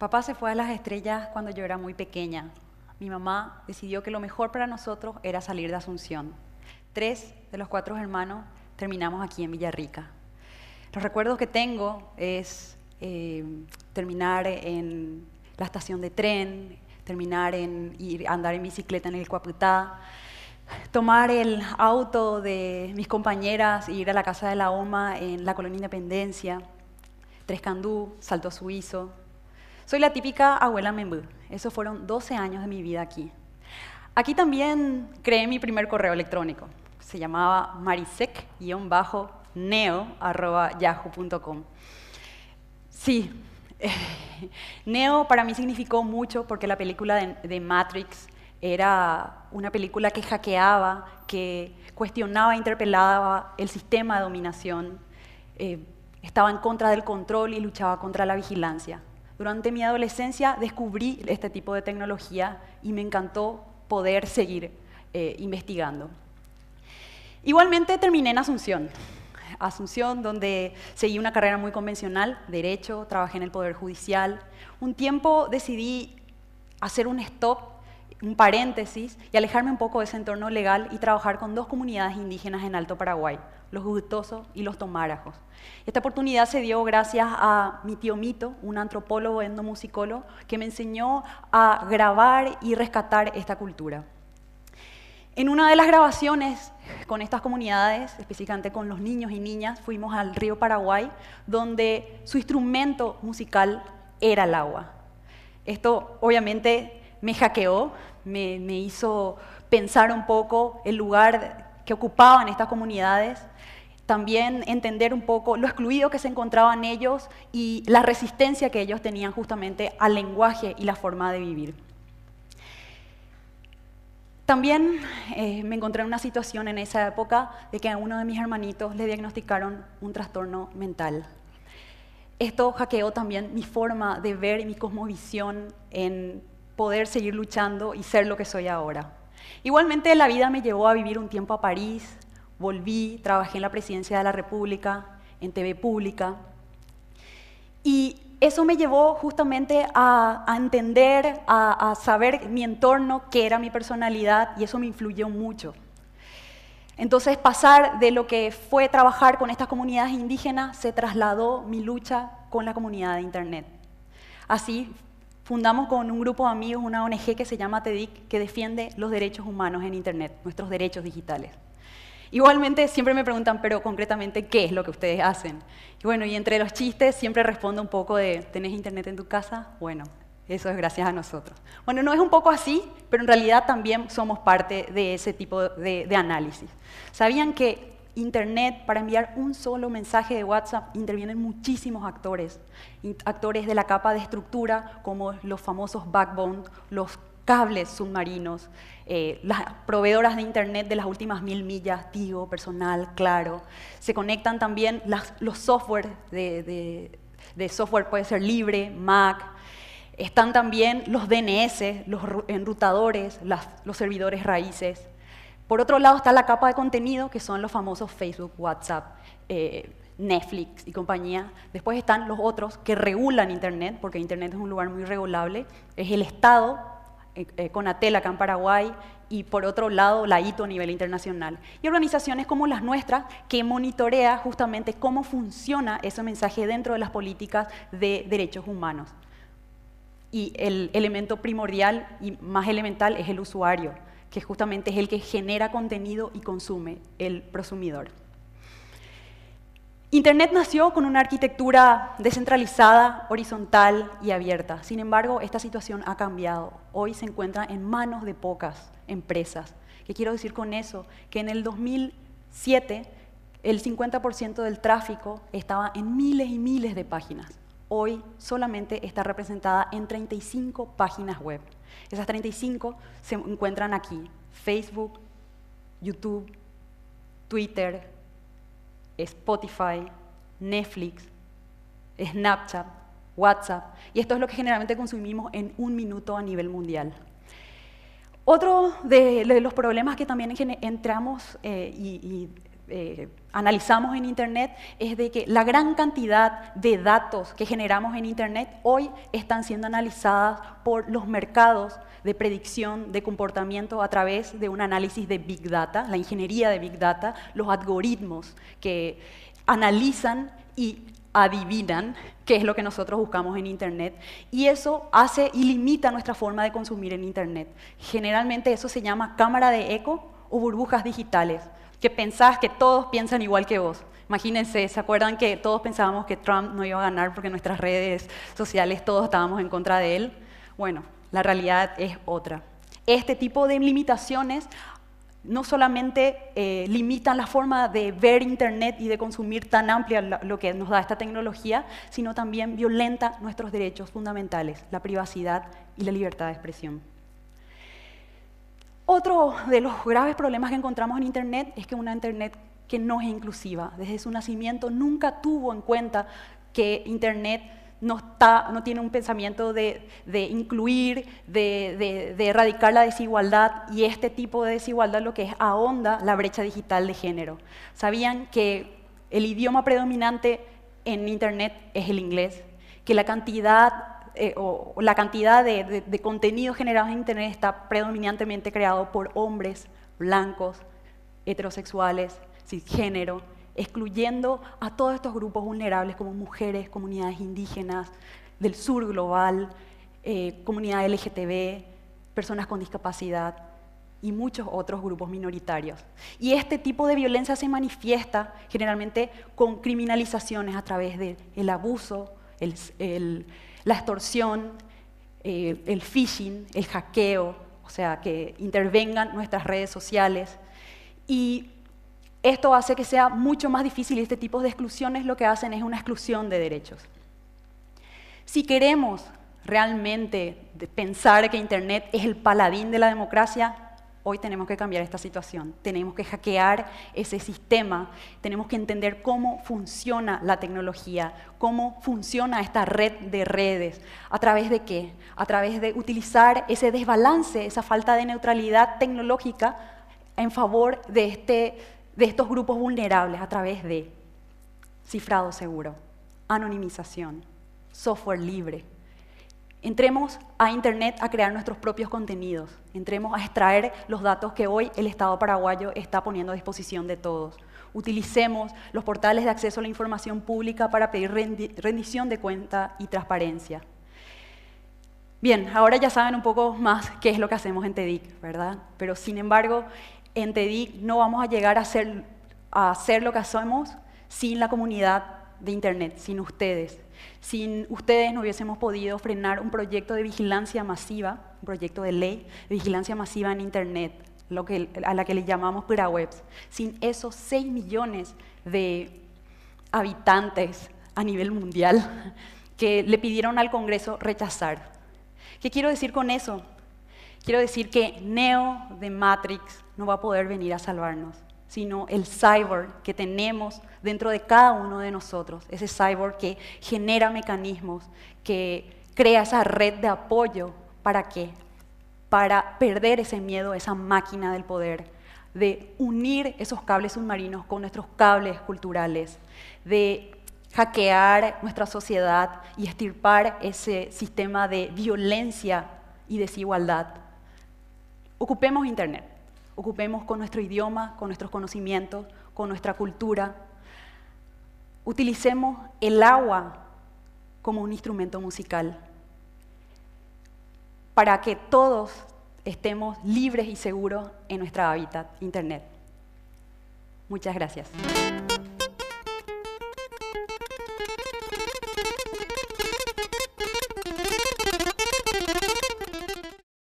Papá se fue a las estrellas cuando yo era muy pequeña. Mi mamá decidió que lo mejor para nosotros era salir de Asunción. Tres de los cuatro hermanos terminamos aquí en Villarrica. Los recuerdos que tengo es eh, terminar en la estación de tren, terminar en ir, andar en bicicleta en el Cuaputá, tomar el auto de mis compañeras e ir a la casa de la OMA en la colonia Independencia, tres Trescandú, Salto Suizo, soy la típica abuela membú. Esos fueron 12 años de mi vida aquí. Aquí también creé mi primer correo electrónico. Se llamaba marisec-neo.yahoo.com. Sí, Neo para mí significó mucho porque la película de, Matrix era una película que hackeaba, que cuestionaba, interpelaba el sistema de dominación, eh, estaba en contra del control y luchaba contra la vigilancia. Durante mi adolescencia descubrí este tipo de tecnología y me encantó poder seguir eh, investigando. Igualmente terminé en Asunción. Asunción, donde seguí una carrera muy convencional, derecho, trabajé en el Poder Judicial. Un tiempo decidí hacer un stop un paréntesis y alejarme un poco de ese entorno legal y trabajar con dos comunidades indígenas en Alto Paraguay, los Gustosos y los Tomárajos. Esta oportunidad se dio gracias a mi tío Mito, un antropólogo endomusicólogo, que me enseñó a grabar y rescatar esta cultura. En una de las grabaciones con estas comunidades, específicamente con los niños y niñas, fuimos al río Paraguay, donde su instrumento musical era el agua. Esto obviamente me hackeó, me, hizo pensar un poco el lugar que ocupaban estas comunidades también entender un poco lo excluido que se encontraban ellos y la resistencia que ellos tenían justamente al lenguaje y la forma de vivir. También eh, me encontré en una situación en esa época de que a uno de mis hermanitos le diagnosticaron un trastorno mental. Esto hackeó también mi forma de ver y mi cosmovisión en poder seguir luchando y ser lo que soy ahora. Igualmente la vida me llevó a vivir un tiempo a París, volví, trabajé en la presidencia de la República, en TV Pública, y eso me llevó justamente a, entender, a, a, saber mi entorno, qué era mi personalidad, y eso me influyó mucho. Entonces pasar de lo que fue trabajar con estas comunidades indígenas se trasladó mi lucha con la comunidad de Internet. Así fundamos con un grupo de amigos una ONG que se llama TEDIC, que defiende los derechos humanos en Internet, nuestros derechos digitales. Igualmente, siempre me preguntan, pero concretamente, ¿qué es lo que ustedes hacen? Y bueno, y entre los chistes siempre respondo un poco de, ¿tenés internet en tu casa? Bueno, eso es gracias a nosotros. Bueno, no es un poco así, pero en realidad también somos parte de ese tipo de, de análisis. ¿Sabían que Internet, para enviar un solo mensaje de WhatsApp, intervienen muchísimos actores. Actores de la capa de estructura, como los famosos backbone, los cables submarinos, eh, las proveedoras de Internet de las últimas mil millas, Tigo, Personal, Claro. Se conectan también los software de, software, puede ser libre, Mac, están también los DNS, los enrutadores, los servidores raíces. Por otro lado está la capa de contenido, que son los famosos Facebook, WhatsApp, eh, Netflix y compañía. Después están los otros que regulan Internet, porque Internet es un lugar muy regulable. Es el Estado, con eh, eh acá en Paraguay, y por otro lado la ITO a nivel internacional. Y organizaciones como las nuestras que monitorea justamente cómo funciona ese mensaje dentro de las políticas de derechos humanos. Y el elemento primordial y más elemental es el usuario que justamente es el que genera contenido y consume el prosumidor. Internet nació con una arquitectura descentralizada, horizontal y abierta. Sin embargo, esta situación ha cambiado. Hoy se encuentra en manos de pocas empresas. ¿Qué quiero decir con eso? Que en el 2007 el 50% del tráfico estaba en miles y miles de páginas hoy solamente está representada en 35 páginas web. Esas 35 se encuentran aquí, Facebook, YouTube, Twitter, Spotify, Netflix, Snapchat, WhatsApp, y esto es lo que generalmente consumimos en un minuto a nivel mundial. Otro de, los problemas que también entramos eh, y eh, analizamos en Internet es de que la gran cantidad de datos que generamos en Internet hoy están siendo analizadas por los mercados de predicción de comportamiento a través de un análisis de Big Data, la ingeniería de Big Data, los algoritmos que analizan y adivinan qué es lo que nosotros buscamos en Internet y eso hace y limita nuestra forma de consumir en Internet. Generalmente eso se llama cámara de eco o burbujas digitales que pensás que todos piensan igual que vos. Imagínense, ¿se acuerdan que todos pensábamos que Trump no iba a ganar porque nuestras redes sociales todos estábamos en contra de él? Bueno, la realidad es otra. Este tipo de limitaciones no solamente eh, limitan la forma de ver Internet y de consumir tan amplia lo que nos da esta tecnología, sino también violenta nuestros derechos fundamentales, la privacidad y la libertad de expresión. Otro de los graves problemas que encontramos en Internet es que una Internet que no es inclusiva. Desde su nacimiento nunca tuvo en cuenta que Internet no, está, no tiene un pensamiento de, incluir, de, erradicar la desigualdad y este tipo de desigualdad lo que es ahonda la brecha digital de género. Sabían que el idioma predominante en Internet es el inglés, que la cantidad eh, la cantidad de, contenido generado generados en Internet está predominantemente creado por hombres blancos, heterosexuales, cisgénero, excluyendo a todos estos grupos vulnerables como mujeres, comunidades indígenas, del sur global, eh, comunidad LGTB, personas con discapacidad y muchos otros grupos minoritarios. Y este tipo de violencia se manifiesta generalmente con criminalizaciones a través del abuso, el la extorsión, eh, el phishing, el hackeo, o sea, que intervengan nuestras redes sociales. Y esto hace que sea mucho más difícil y este tipo de exclusiones lo que hacen es una exclusión de derechos. Si queremos realmente pensar que Internet es el paladín de la democracia, hoy tenemos que cambiar esta situación, tenemos que hackear ese sistema, tenemos que entender cómo funciona la tecnología, cómo funciona esta red de redes, a través de qué, a través de utilizar ese desbalance, esa falta de neutralidad tecnológica en favor de, este, de estos grupos vulnerables, a través de cifrado seguro, anonimización, software libre, Entremos a Internet a crear nuestros propios contenidos, entremos a extraer los datos que hoy el Estado paraguayo está poniendo a disposición de todos. Utilicemos los portales de acceso a la información pública para pedir rendición de cuenta y transparencia. Bien, ahora ya saben un poco más qué es lo que hacemos en TEDIC, ¿verdad? Pero sin embargo, en TEDIC no vamos a llegar a hacer, lo que hacemos sin la comunidad de Internet, sin ustedes, sin ustedes no hubiésemos podido frenar un proyecto de vigilancia masiva, un proyecto de ley de vigilancia masiva en Internet, a la que le llamamos PuraWebs. Sin esos 6 millones de habitantes a nivel mundial que le pidieron al Congreso rechazar. ¿Qué quiero decir con eso? Quiero decir que Neo de Matrix no va a poder venir a salvarnos sino el cyborg que tenemos dentro de cada uno de nosotros, ese cyborg que genera mecanismos, que crea esa red de apoyo, ¿para qué? Para perder ese miedo, esa máquina del poder, de unir esos cables submarinos con nuestros cables culturales, de hackear nuestra sociedad y estirpar ese sistema de violencia y desigualdad. Ocupemos Internet ocupemos con nuestro idioma, con nuestros conocimientos, con nuestra cultura. Utilicemos el agua como un instrumento musical para que todos estemos libres y seguros en nuestra hábitat, Internet. Muchas gracias.